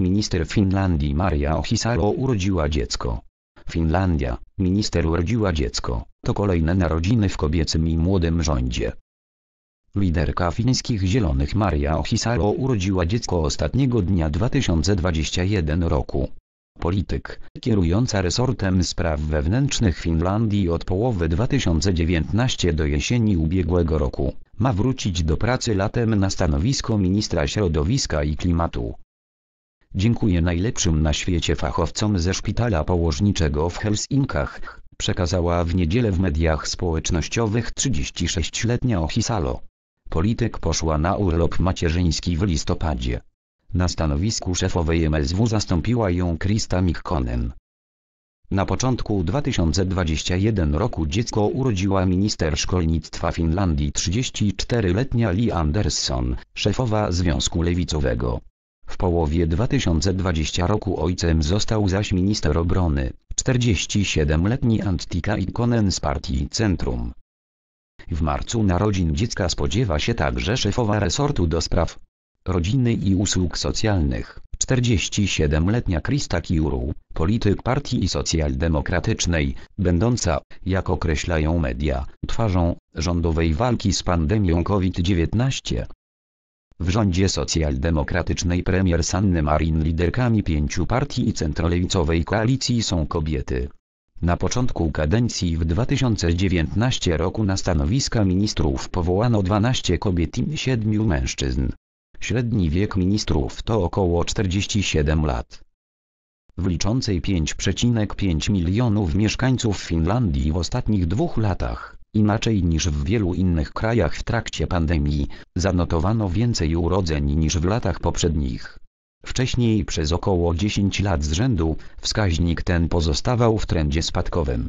Minister Finlandii Maria Ohisalo urodziła dziecko. Finlandia, minister urodziła dziecko, to kolejne narodziny w kobiecym i młodym rządzie. Liderka fińskich Zielonych Maria Ohisalo urodziła dziecko ostatniego dnia 2021 roku. Polityk, kierująca resortem spraw wewnętrznych Finlandii od połowy 2019 do jesieni ubiegłego roku, ma wrócić do pracy latem na stanowisko ministra środowiska i klimatu. Dziękuję najlepszym na świecie fachowcom ze szpitala położniczego w Helsinkach, przekazała w niedzielę w mediach społecznościowych 36-letnia Ohisalo. Polityk poszła na urlop macierzyński w listopadzie. Na stanowisku szefowej MSW zastąpiła ją Krista Mikkonen. Na początku 2021 roku dziecko urodziła minister szkolnictwa Finlandii 34-letnia Li Andersson, szefowa Związku Lewicowego. W połowie 2020 roku ojcem został zaś minister obrony, 47-letni Antika Ikonen z partii Centrum. W marcu narodzin dziecka spodziewa się także szefowa resortu do spraw rodziny i usług socjalnych, 47-letnia Krista Kiuru, polityk partii socjaldemokratycznej, będąca, jak określają media, twarzą rządowej walki z pandemią COVID-19. W rządzie socjaldemokratycznej premier Sanny Marin liderkami pięciu partii i centrolewicowej koalicji są kobiety. Na początku kadencji w 2019 roku na stanowiska ministrów powołano 12 kobiet i 7 mężczyzn. Średni wiek ministrów to około 47 lat. W liczącej 5,5 milionów mieszkańców Finlandii w ostatnich dwóch latach Inaczej niż w wielu innych krajach w trakcie pandemii, zanotowano więcej urodzeń niż w latach poprzednich. Wcześniej przez około 10 lat z rzędu wskaźnik ten pozostawał w trendzie spadkowym.